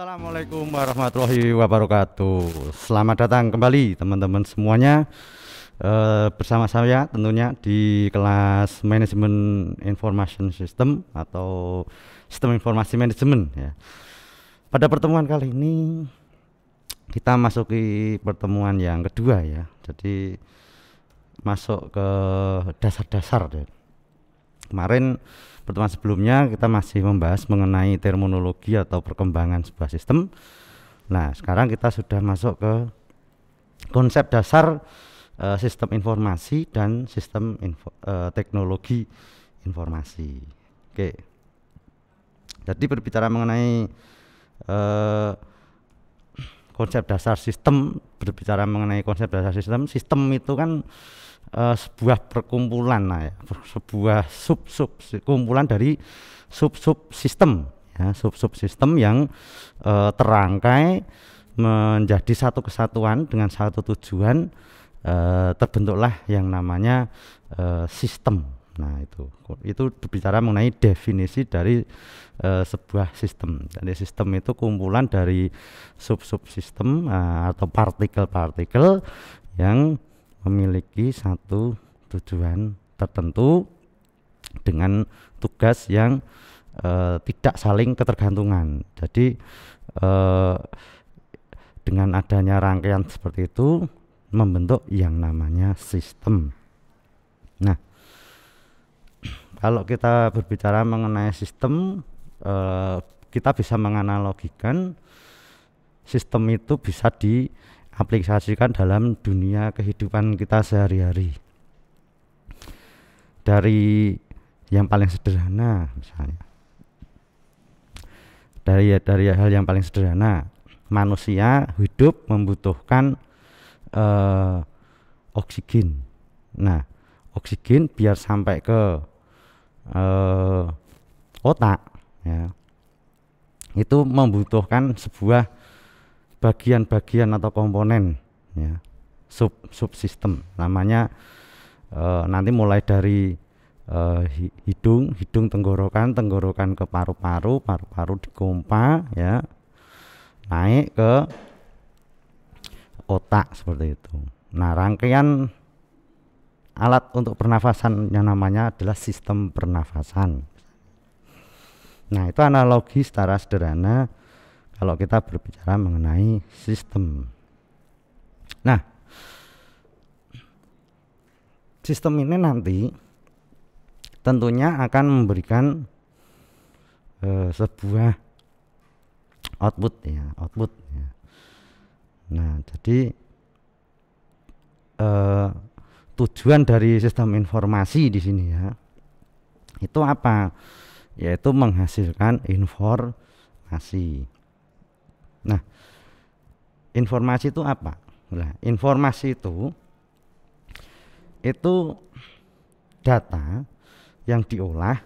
Assalamualaikum warahmatullahi wabarakatuh. Selamat datang kembali teman-teman semuanya e, bersama saya tentunya di kelas Manajemen Information System atau Sistem Informasi Manajemen ya. Pada pertemuan kali ini kita masuki pertemuan yang kedua ya. Jadi masuk ke dasar-dasar deh. Ya. Kemarin pertemuan sebelumnya kita masih membahas mengenai terminologi atau perkembangan sebuah sistem. Nah, sekarang kita sudah masuk ke konsep dasar uh, sistem informasi dan sistem info, uh, teknologi informasi. Oke. Jadi berbicara mengenai uh, konsep dasar sistem berbicara mengenai konsep dasar sistem sistem itu kan uh, sebuah perkumpulan nah ya, sebuah sub sub kumpulan dari sub sub sistem ya sub sub sistem yang uh, terangkai menjadi satu kesatuan dengan satu tujuan uh, terbentuklah yang namanya uh, sistem Nah, itu itu bicara mengenai definisi dari uh, sebuah sistem. Jadi sistem itu kumpulan dari sub sub uh, atau partikel-partikel yang memiliki satu tujuan tertentu dengan tugas yang uh, tidak saling ketergantungan. Jadi eh, dengan adanya rangkaian seperti itu membentuk yang namanya sistem. Kalau kita berbicara mengenai sistem, eh, kita bisa menganalogikan sistem itu bisa diaplikasikan dalam dunia kehidupan kita sehari-hari. Dari yang paling sederhana misalnya. Dari dari hal yang paling sederhana, manusia hidup membutuhkan uh, oksigen. Nah, oksigen biar sampai ke uh, otak ya itu membutuhkan sebuah bagian-bagian atau komponen ya sub subsistem namanya eh, nanti mulai dari eh, hidung hidung tenggorokan tenggorokan ke paru-paru paru-paru dikompa ya naik ke otak seperti itu nah rangkaian alat untuk pernafasan yang namanya adalah sistem pernafasan. Nah, itu analogi secara sederhana kalau kita berbicara mengenai sistem. Nah, sistem ini nanti tentunya akan memberikan e, sebuah output ya, output ya. Nah, jadi e, tujuan dari sistem informasi di sini ya itu apa yaitu menghasilkan informasi nah informasi itu apa nah informasi itu itu data yang diolah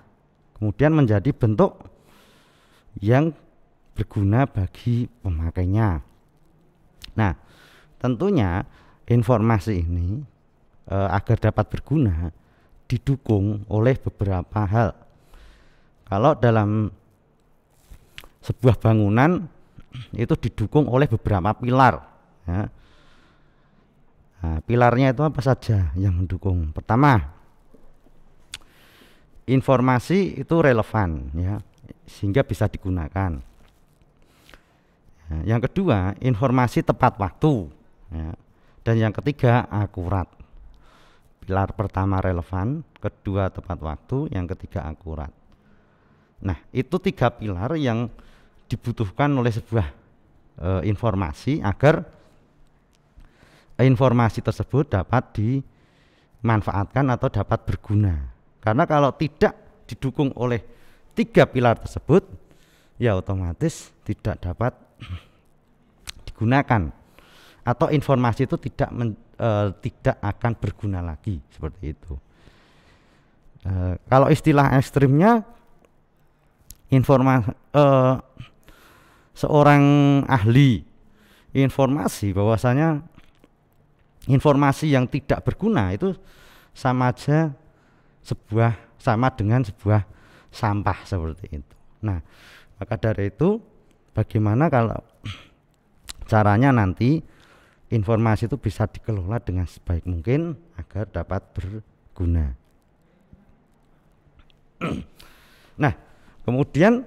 kemudian menjadi bentuk yang berguna bagi pemakainya nah tentunya informasi ini eh, agar dapat berguna didukung oleh beberapa hal. Kalau dalam sebuah bangunan itu didukung oleh beberapa pilar. Ya. Nah, pilarnya itu apa saja yang mendukung? Pertama, informasi itu relevan, ya, sehingga bisa digunakan. Nah, yang kedua, informasi tepat waktu, ya. dan yang ketiga akurat pilar pertama relevan, kedua tepat waktu, yang ketiga akurat. Nah, itu tiga pilar yang dibutuhkan oleh sebuah e, informasi agar eh, informasi tersebut dapat dimanfaatkan atau dapat berguna. Karena kalau tidak didukung oleh tiga pilar tersebut, ya otomatis tidak dapat digunakan atau informasi itu tidak men, e, tidak akan berguna lagi seperti itu. E, kalau istilah ekstrimnya informasi e, eh, seorang ahli informasi bahwasanya informasi yang tidak berguna itu sama aja sebuah sama dengan sebuah sampah seperti itu. Nah, maka dari itu bagaimana kalau caranya nanti informasi itu bisa dikelola dengan sebaik mungkin agar dapat berguna. Nah, kemudian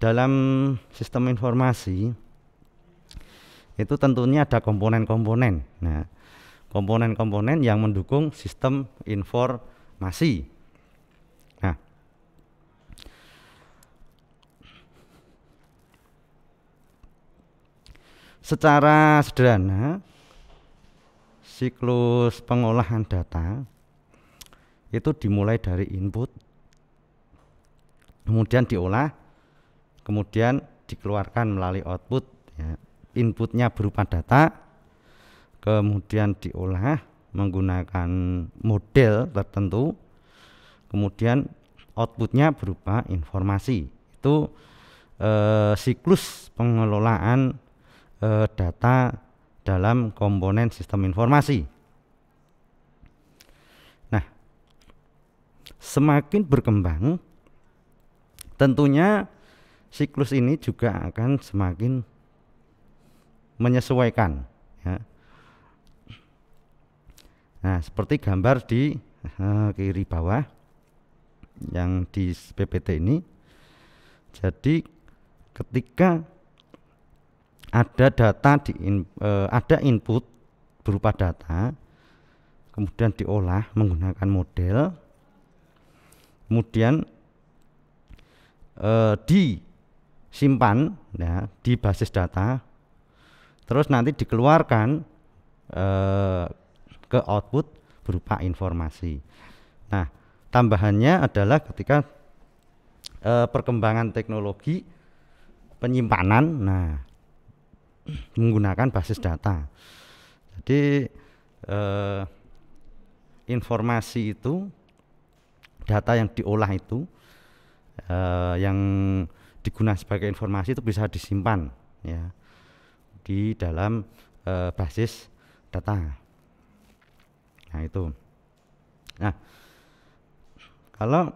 dalam sistem informasi itu tentunya ada komponen-komponen. Nah, komponen-komponen yang mendukung sistem informasi. Secara sederhana, siklus pengolahan data itu dimulai dari input, kemudian diolah, kemudian dikeluarkan melalui output. Ya. Inputnya berupa data, kemudian diolah menggunakan model tertentu, kemudian outputnya berupa informasi. Itu eh, siklus pengelolaan eh, data dalam komponen sistem informasi. Nah, semakin berkembang tentunya siklus ini juga akan semakin menyesuaikan ya. Nah, seperti gambar di eh, kiri bawah yang di PPT ini. Jadi ketika ada data di in, uh, ada input berupa data kemudian diolah menggunakan model kemudian e, disimpan ya, di basis data terus nanti dikeluarkan e, ke output berupa informasi nah tambahannya adalah ketika perkembangan teknologi penyimpanan nah menggunakan basis data. Jadi eh, informasi itu data yang diolah itu eh, yang digunakan sebagai informasi itu bisa disimpan ya di dalam eh, basis data. Nah itu. Nah kalau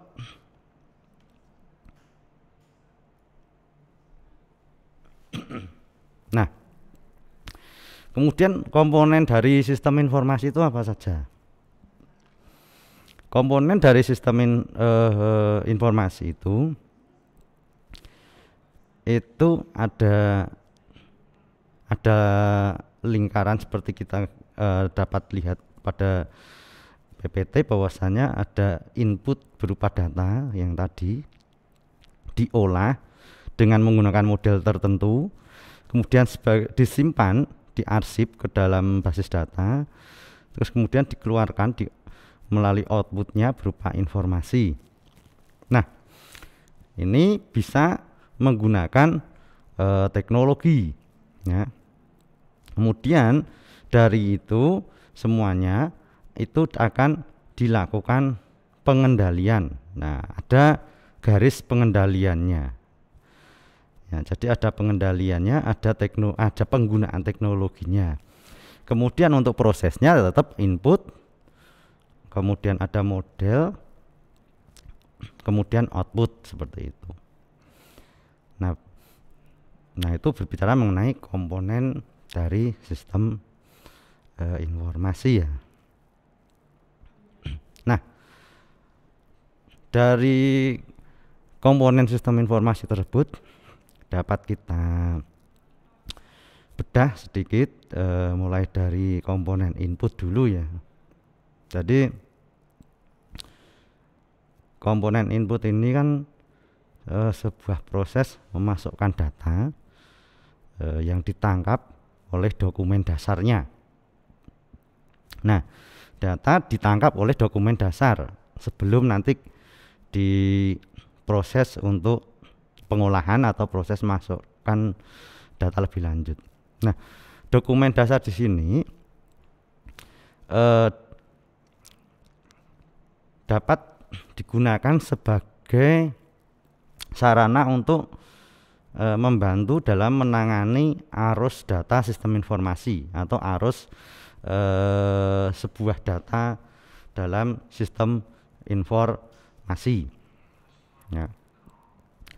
Kemudian komponen dari sistem informasi itu apa saja? Komponen dari sistem in, uh, informasi itu itu ada ada lingkaran seperti kita uh, dapat lihat pada PPT bahwasanya ada input berupa data yang tadi diolah dengan menggunakan model tertentu kemudian disimpan diarsip ke dalam basis data terus kemudian dikeluarkan di, melalui outputnya berupa informasi nah ini bisa menggunakan e, teknologi ya kemudian dari itu semuanya itu akan dilakukan pengendalian nah ada garis pengendaliannya Nah, jadi ada pengendaliannya, ada tekno, ada penggunaan teknologinya. Kemudian untuk prosesnya tetap input, kemudian ada model, kemudian output seperti itu. Nah, nah itu berbicara mengenai komponen dari sistem e, informasi ya. Nah, dari komponen sistem informasi tersebut dapat kita bedah sedikit e, mulai dari komponen input dulu ya. Jadi komponen input ini kan e, sebuah proses memasukkan data e, yang ditangkap oleh dokumen dasarnya. Nah, data ditangkap oleh dokumen dasar sebelum nanti diproses untuk pengolahan atau proses masukkan data lebih lanjut. Nah, dokumen dasar di sini eh, dapat digunakan sebagai sarana untuk eh, membantu dalam menangani arus data sistem informasi atau arus eh, sebuah data dalam sistem informasi. Ya.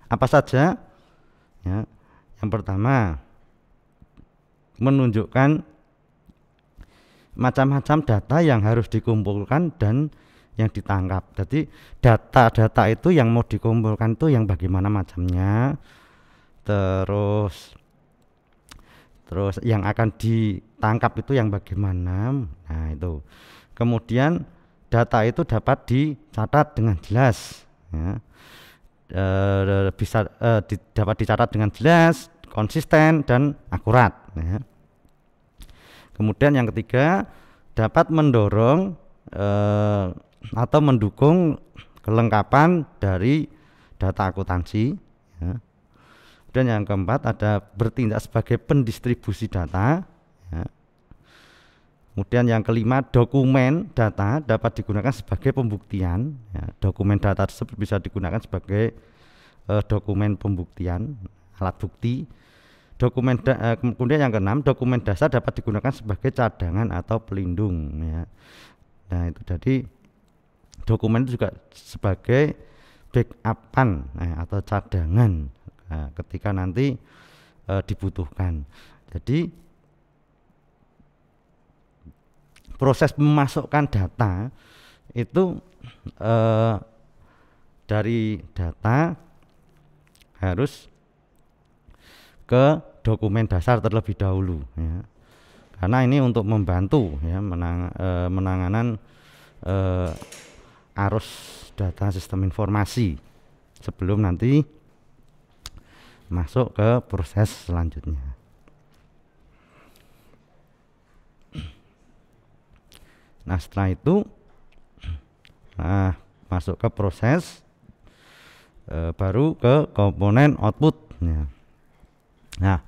Apa saja? Ya. Yang pertama, menunjukkan macam-macam data yang harus dikumpulkan dan yang ditangkap. Jadi data-data itu yang mau dikumpulkan itu yang bagaimana macamnya. Terus terus yang akan ditangkap itu yang bagaimana. Nah, itu. Kemudian data itu dapat dicatat dengan jelas ya uh, bisa uh, di, dapat dicatat dengan jelas, konsisten dan akurat. Ya. Kemudian yang ketiga dapat mendorong uh, atau mendukung kelengkapan dari data akuntansi. Ya. Dan yang keempat ada bertindak sebagai pendistribusi data. Ya. Kemudian yang kelima, dokumen data dapat digunakan sebagai pembuktian. Ya, dokumen data tersebut bisa digunakan sebagai eh, dokumen pembuktian, alat bukti. Dokumen da, eh, kemudian yang keenam, dokumen dasar dapat digunakan sebagai cadangan atau pelindung. Ya. Nah itu jadi dokumen juga sebagai backupan eh, atau cadangan eh, ketika nanti eh, dibutuhkan. Jadi proses memasukkan data itu eh, dari data harus ke dokumen dasar terlebih dahulu ya. karena ini untuk membantu ya menang, eh, menanganan eh, arus data sistem informasi sebelum nanti masuk ke proses selanjutnya. Nah setelah itu nah masuk ke proses e, baru ke komponen output. Nah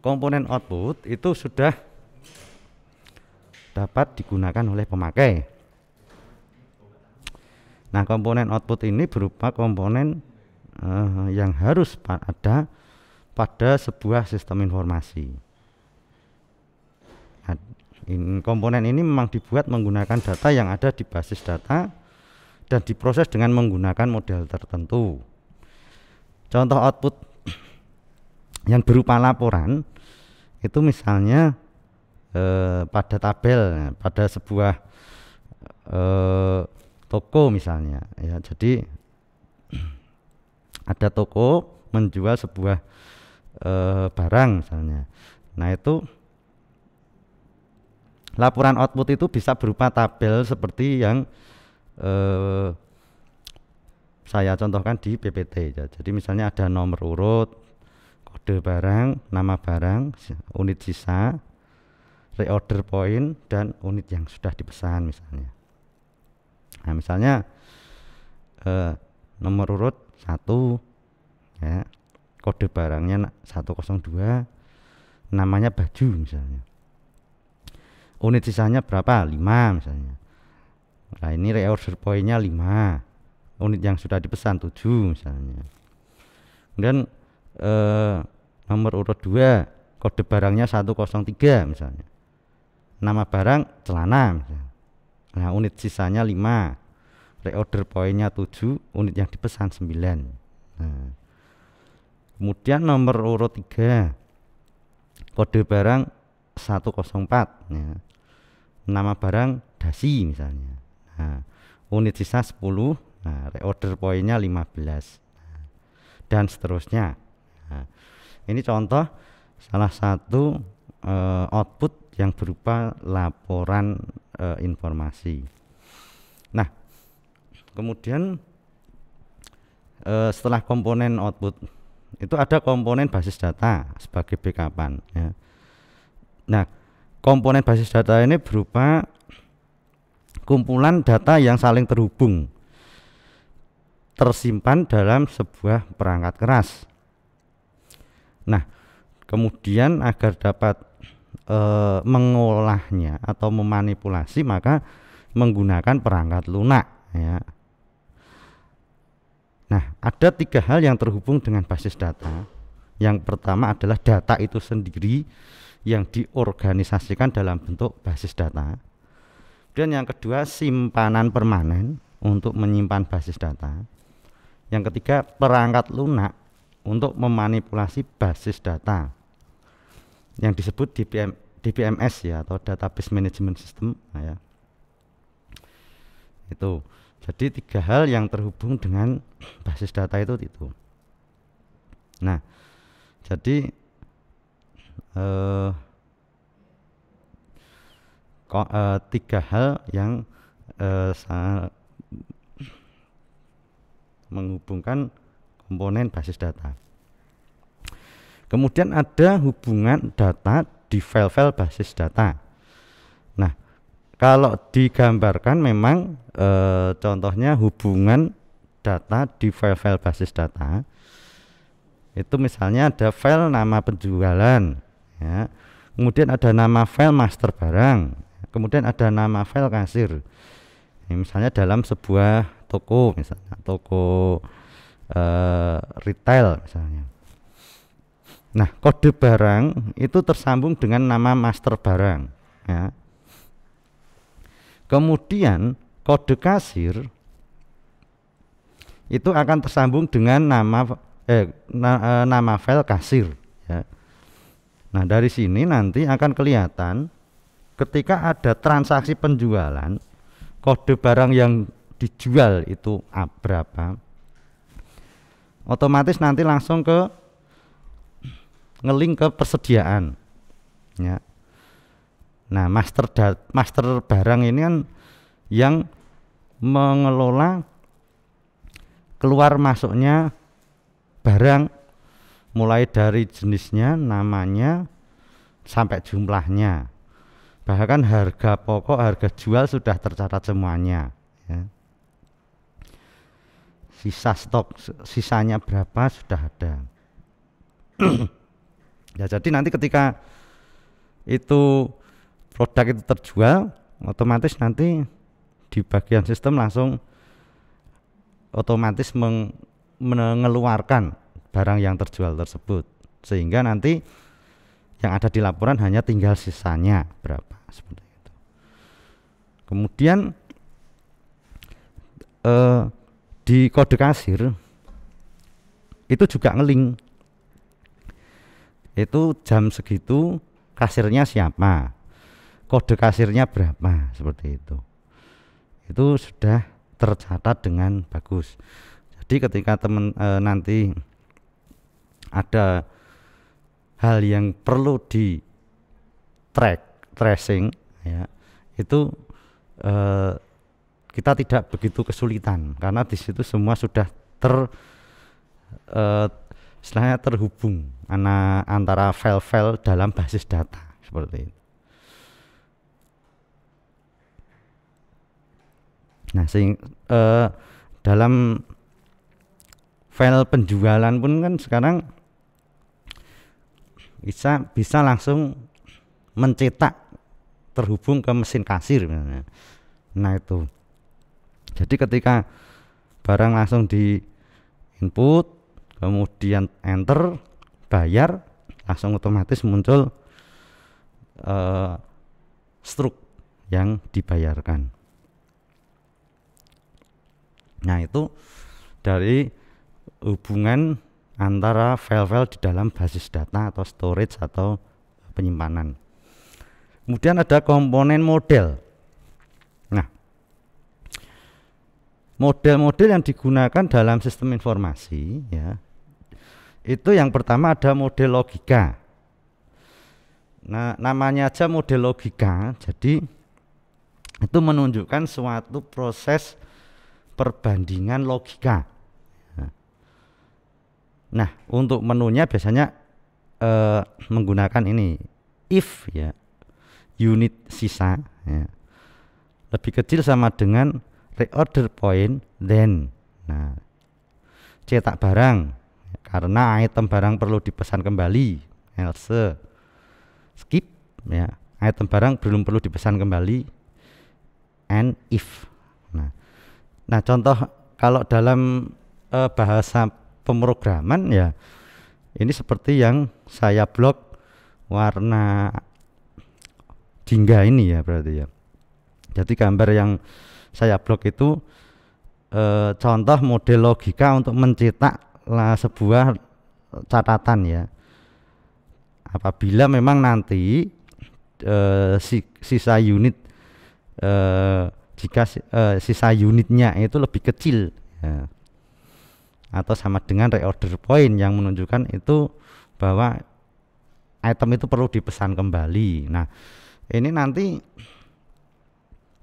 komponen output itu sudah dapat digunakan oleh pemakai. Nah komponen output ini berupa komponen e, yang harus ada pada sebuah sistem informasi ini, komponen ini memang dibuat menggunakan data yang ada di basis data dan diproses dengan menggunakan model tertentu. Contoh output yang berupa laporan itu misalnya eh, pada tabel pada sebuah eh, toko misalnya ya. Jadi ada toko menjual sebuah eh, barang misalnya. Nah, itu Laporan output itu bisa berupa tabel seperti yang eh, saya contohkan di PPT. Ya. Jadi misalnya ada nomor urut, kode barang, nama barang, unit sisa, reorder point dan unit yang sudah dipesan misalnya. Nah, misalnya eh, nomor urut satu, ya, kode barangnya 102, namanya baju misalnya unit sisanya berapa 5 misalnya nah ini reorder pointnya 5 unit yang sudah dipesan 7 misalnya kemudian eh, nomor urut 2 kode barangnya 103 misalnya nama barang celana misalnya. nah unit sisanya 5 reorder pointnya 7 unit yang dipesan 9 nah. kemudian nomor urut 3 kode barang 104 ya nama barang dasi misalnya nah, unit sisa 10 nah, reorder poinnya 15 belas nah, dan seterusnya nah, ini contoh salah satu uh, output yang berupa laporan uh, informasi nah kemudian uh, setelah komponen output itu ada komponen basis data sebagai backupan ya. nah komponen basis data ini berupa kumpulan data yang saling terhubung tersimpan dalam sebuah perangkat keras. Nah, kemudian agar dapat e, mengolahnya atau memanipulasi maka menggunakan perangkat lunak ya. Nah, ada tiga hal yang terhubung dengan basis data. Yang pertama adalah data itu sendiri yang diorganisasikan dalam bentuk basis data. Dan yang kedua simpanan permanen untuk menyimpan basis data. Yang ketiga perangkat lunak untuk memanipulasi basis data yang disebut DPM, DPMS ya atau Database Management System nah ya. Itu. Jadi tiga hal yang terhubung dengan basis data itu itu. Nah, jadi eh, ko, eh, tiga hal yang eh, sangat menghubungkan komponen basis data. Kemudian ada hubungan data di file-file basis data. Nah, kalau digambarkan memang e, contohnya hubungan data di file-file basis data itu misalnya ada file nama penjualan, ya. kemudian ada nama file master barang kemudian ada nama file kasir Ini misalnya dalam sebuah toko misalnya toko e, retail misalnya nah kode barang itu tersambung dengan nama master barang ya. kemudian kode kasir itu akan tersambung dengan nama eh, na, eh, nama file kasir ya. Nah, dari sini nanti akan kelihatan ketika ada transaksi penjualan, kode barang yang dijual itu berapa. Otomatis nanti langsung ke ngeling ke persediaan. Ya. Nah, master dat, master barang ini kan yang mengelola keluar masuknya barang mulai dari jenisnya, namanya, sampai jumlahnya. Bahkan harga pokok, harga jual sudah tercatat semuanya. Ya. Sisa stok, sisanya berapa sudah ada. ya, jadi nanti ketika itu produk itu terjual, otomatis nanti di bagian sistem langsung otomatis mengeluarkan barang yang terjual tersebut sehingga nanti yang ada di laporan hanya tinggal sisanya berapa seperti itu kemudian eh, di kode kasir itu juga ngeling itu jam segitu kasirnya siapa kode kasirnya berapa seperti itu itu sudah tercatat dengan bagus jadi ketika teman e, eh, nanti ada hal yang perlu di track tracing ya itu eh, kita tidak begitu kesulitan karena di situ semua sudah ter eh, terhubung antara file-file dalam basis data seperti itu. Nah, sing, eh, dalam file penjualan pun kan sekarang bisa bisa langsung mencetak terhubung ke mesin kasir misalnya. nah itu jadi ketika barang langsung di input kemudian enter bayar langsung otomatis muncul uh, struk yang dibayarkan nah itu dari hubungan antara file-file di dalam basis data atau storage atau penyimpanan. Kemudian ada komponen model. Nah, model-model yang digunakan dalam sistem informasi ya. Itu yang pertama ada model logika. Nah, namanya aja model logika. Jadi itu menunjukkan suatu proses perbandingan logika. Nah, untuk menunya biasanya uh, menggunakan ini if ya unit sisa ya. lebih kecil sama dengan reorder point then. Nah, cetak barang karena item barang perlu dipesan kembali else skip ya item barang belum perlu dipesan kembali and if nah nah contoh kalau dalam uh, bahasa pemrograman ya ini seperti yang saya blok warna jingga ini ya berarti ya jadi gambar yang saya blok itu e, contoh model logika untuk mencetak lah sebuah catatan ya apabila memang nanti e, si, sisa unit e, jika e, sisa unitnya itu lebih kecil ya atau sama dengan reorder point yang menunjukkan itu bahwa item itu perlu dipesan kembali. Nah, ini nanti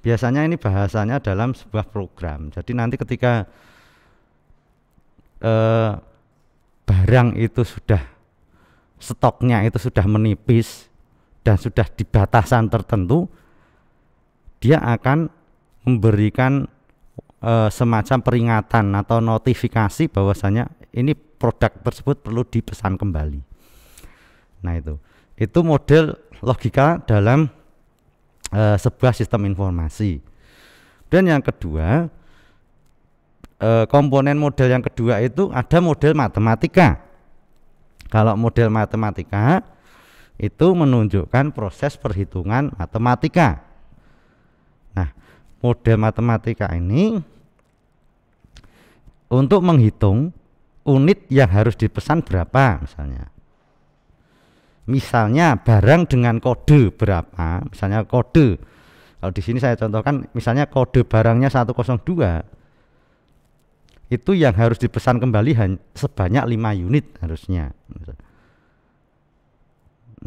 biasanya ini bahasanya dalam sebuah program. Jadi nanti ketika eh, barang itu sudah stoknya itu sudah menipis dan sudah di batasan tertentu, dia akan memberikan uh, semacam peringatan atau notifikasi bahwasanya ini produk tersebut perlu dipesan kembali. Nah itu, itu model logika dalam uh, sebuah sistem informasi. Dan yang kedua, uh, komponen model yang kedua itu ada model matematika. Kalau model matematika itu menunjukkan proses perhitungan matematika. Nah, model matematika ini untuk menghitung unit yang harus dipesan berapa misalnya. Misalnya barang dengan kode berapa, misalnya kode. Kalau di sini saya contohkan misalnya kode barangnya 102. Itu yang harus dipesan kembali sebanyak 5 unit harusnya.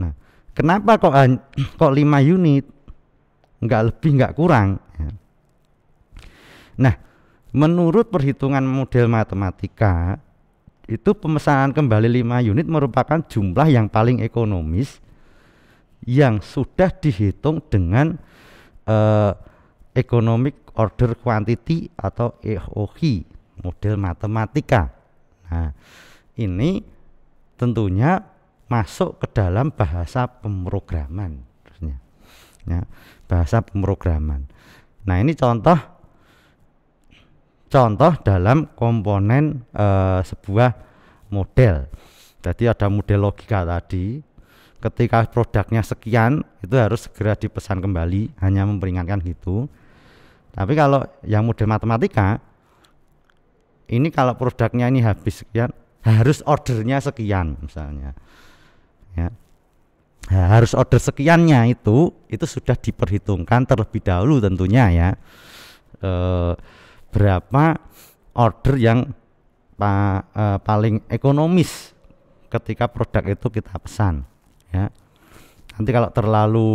Nah, kenapa kok kok 5 unit? Enggak lebih, enggak kurang. Ya. Nah, Menurut perhitungan model matematika, itu pemesanan kembali 5 unit merupakan jumlah yang paling ekonomis yang sudah dihitung dengan eh, economic order quantity atau EOQ model matematika. Nah, ini tentunya masuk ke dalam bahasa pemrograman. Ya, bahasa pemrograman. Nah, ini contoh contoh dalam komponen e, sebuah model. Jadi ada model logika tadi, ketika produknya sekian itu harus segera dipesan kembali, hanya memperingatkan gitu. Tapi kalau yang model matematika ini kalau produknya ini habis sekian harus ordernya sekian misalnya. Ya. Nah, harus order sekiannya itu itu sudah diperhitungkan terlebih dahulu tentunya ya. E, berapa order yang pa, e, paling ekonomis ketika produk itu kita pesan ya nanti kalau terlalu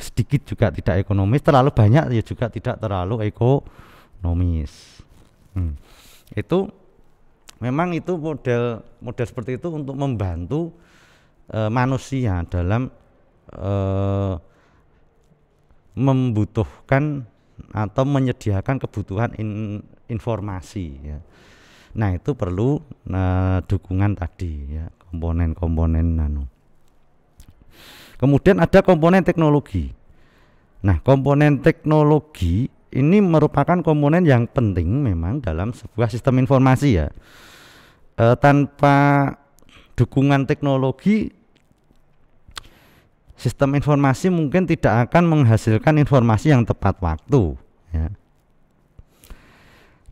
sedikit juga tidak ekonomis terlalu banyak ya juga tidak terlalu ekonomis hmm. itu memang itu model model seperti itu untuk membantu e, manusia dalam e, membutuhkan atau menyediakan kebutuhan in, informasi ya. Nah, itu perlu uh, dukungan tadi ya, komponen-komponen nano. Kemudian ada komponen teknologi. Nah, komponen teknologi ini merupakan komponen yang penting memang dalam sebuah sistem informasi ya. E, tanpa dukungan teknologi sistem informasi mungkin tidak akan menghasilkan informasi yang tepat waktu. Ya.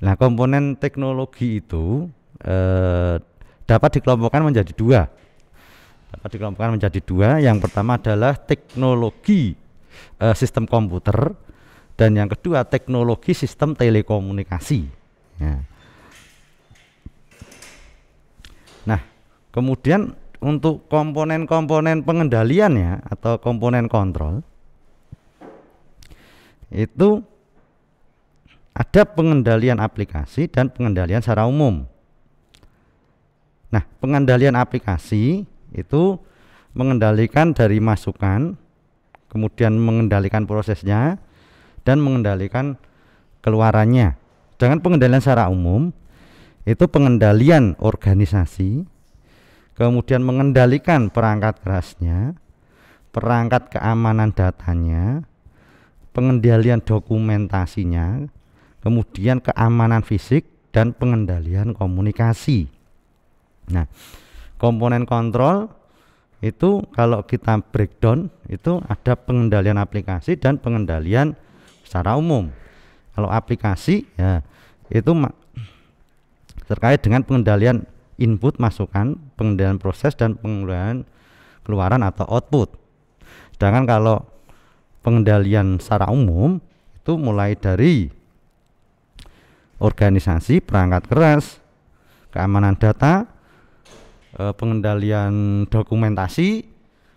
Nah, komponen teknologi itu eh, dapat dikelompokkan menjadi dua. Dapat dikelompokkan menjadi dua. Yang pertama adalah teknologi eh, sistem komputer dan yang kedua teknologi sistem telekomunikasi. Ya. Nah, kemudian untuk komponen-komponen pengendaliannya atau komponen kontrol itu ada pengendalian aplikasi dan pengendalian secara umum. Nah, pengendalian aplikasi itu mengendalikan dari masukan, kemudian mengendalikan prosesnya dan mengendalikan keluarannya. Dengan pengendalian secara umum itu pengendalian organisasi kemudian mengendalikan perangkat kerasnya, perangkat keamanan datanya, pengendalian dokumentasinya, kemudian keamanan fisik dan pengendalian komunikasi. Nah, komponen kontrol itu kalau kita breakdown itu ada pengendalian aplikasi dan pengendalian secara umum. Kalau aplikasi ya itu terkait dengan pengendalian input masukan, pengendalian proses dan pengeluaran keluaran atau output. Sedangkan kalau pengendalian secara umum itu mulai dari organisasi, perangkat keras, keamanan data, e, pengendalian dokumentasi,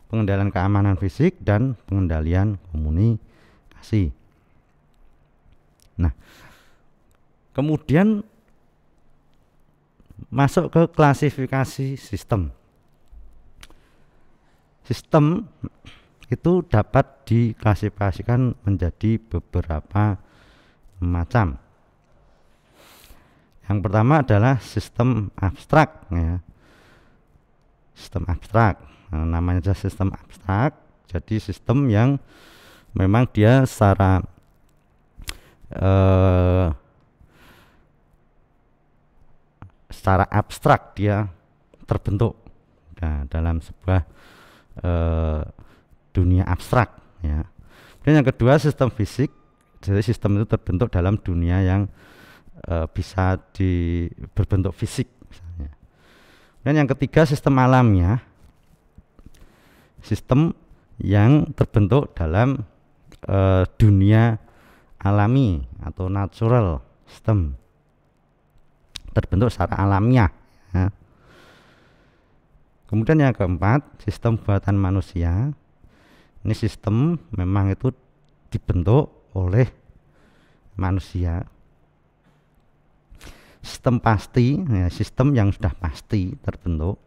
pengendalian keamanan fisik dan pengendalian komunikasi. Nah, kemudian masuk ke klasifikasi sistem. Sistem itu dapat diklasifikasikan menjadi beberapa macam. Yang pertama adalah sistem abstrak ya. Sistem abstrak. Nah, namanya saja sistem abstrak. Jadi sistem yang memang dia secara eh, secara abstrak dia terbentuk nah, dalam sebuah eh, dunia abstrak ya dan yang kedua sistem fisik jadi sistem itu terbentuk dalam dunia yang eh, bisa di berbentuk fisik misalnya dan yang ketiga sistem alamnya sistem yang terbentuk dalam eh, dunia alami atau natural system terbentuk secara alamiah. Ya. Kemudian yang keempat, sistem buatan manusia. Ini sistem memang itu dibentuk oleh manusia. Sistem pasti, ya, sistem yang sudah pasti terbentuk.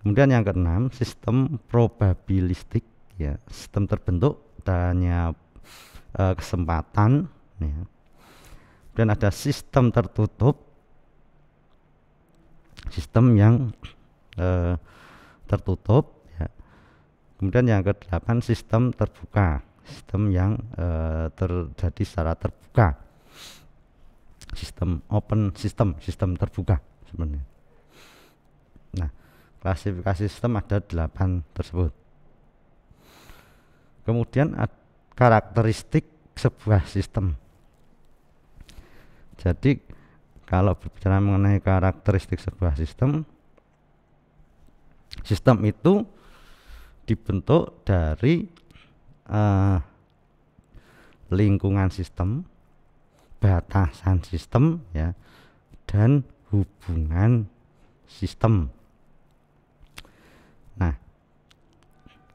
Kemudian yang keenam, sistem probabilistik, ya, sistem terbentuk adanya e, kesempatan. Ya. Kemudian ada sistem tertutup, sistem yang uh, tertutup ya. kemudian yang kedelapan sistem terbuka sistem yang uh, terjadi secara terbuka sistem open sistem sistem terbuka sebenarnya nah klasifikasi sistem ada delapan tersebut kemudian karakteristik sebuah sistem jadi kalau berbicara mengenai karakteristik sebuah sistem sistem itu dibentuk dari uh, lingkungan sistem batasan sistem ya dan hubungan sistem nah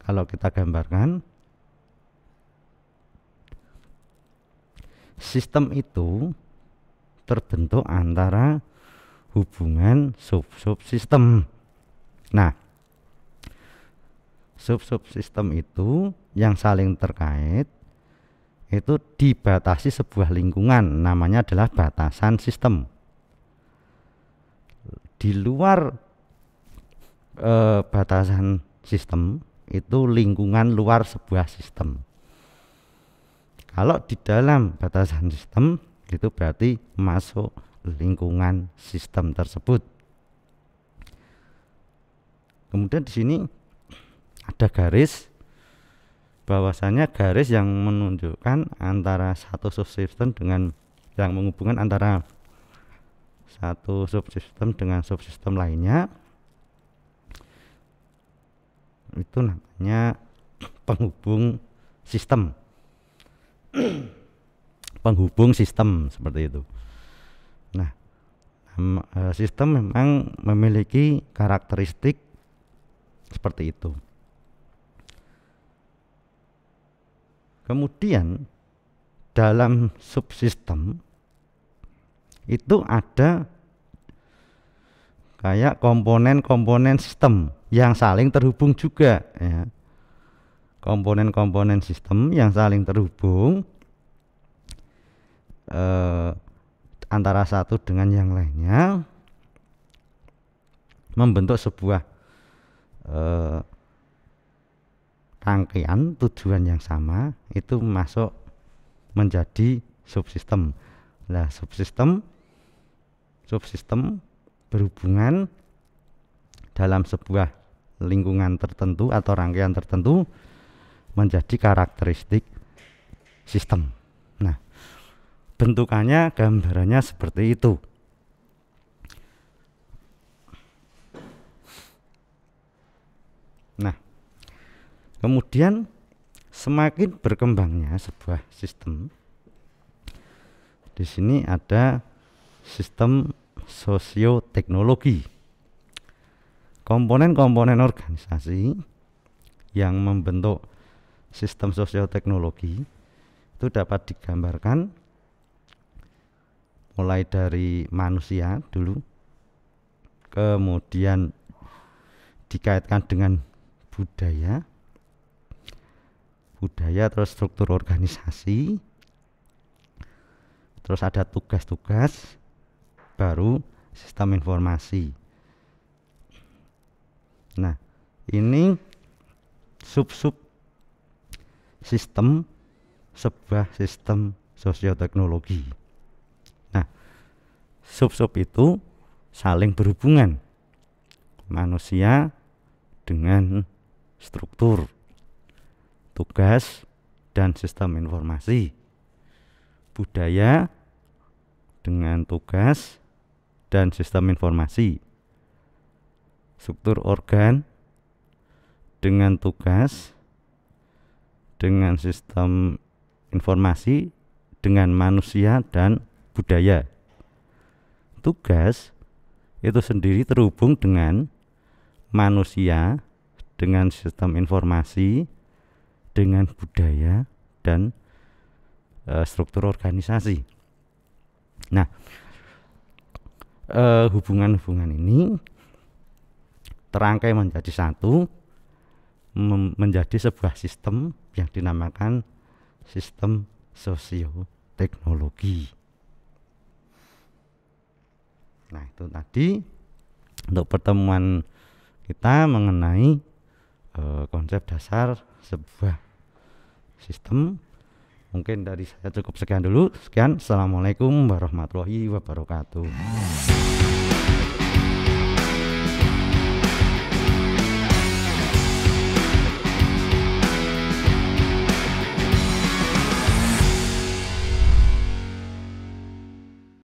kalau kita gambarkan sistem itu terbentuk antara hubungan sub sub sistem. Nah, sub sub sistem itu yang saling terkait itu dibatasi sebuah lingkungan namanya adalah batasan sistem di luar e, batasan sistem itu lingkungan luar sebuah sistem kalau di dalam batasan sistem itu berarti masuk lingkungan sistem tersebut. Kemudian di sini ada garis bahwasanya garis yang menunjukkan antara satu subsistem dengan yang menghubungkan antara satu subsistem dengan subsistem lainnya itu namanya penghubung sistem penghubung sistem seperti itu. Nah, e, sistem memang memiliki karakteristik seperti itu. Kemudian dalam subsistem itu ada kayak komponen-komponen sistem yang saling terhubung juga ya. Komponen-komponen sistem yang saling terhubung eh, antara satu dengan yang lainnya membentuk sebuah eh, rangkaian tujuan yang sama itu masuk menjadi subsistem. Nah, subsistem subsistem berhubungan dalam sebuah lingkungan tertentu atau rangkaian tertentu menjadi karakteristik sistem bentukannya gambarannya seperti itu nah kemudian semakin berkembangnya sebuah sistem di sini ada sistem sosioteknologi komponen-komponen organisasi yang membentuk sistem sosioteknologi itu dapat digambarkan mulai dari manusia dulu kemudian dikaitkan dengan budaya budaya terus struktur organisasi terus ada tugas-tugas baru sistem informasi nah ini sub-sub sistem sebuah sistem sosioteknologi sub-sub itu saling berhubungan. Manusia dengan struktur, tugas, dan sistem informasi. Budaya dengan tugas dan sistem informasi. Struktur organ dengan tugas dengan sistem informasi dengan manusia dan budaya tugas itu sendiri terhubung dengan manusia, dengan sistem informasi, dengan budaya dan e, struktur organisasi. Nah, hubungan e, hubungan-hubungan ini terangkai menjadi satu, menjadi sebuah sistem yang dinamakan sistem sosio teknologi. Nah, itu tadi untuk pertemuan kita mengenai e, konsep dasar sebuah sistem. Mungkin dari saya cukup sekian dulu. Sekian, assalamualaikum warahmatullahi wabarakatuh.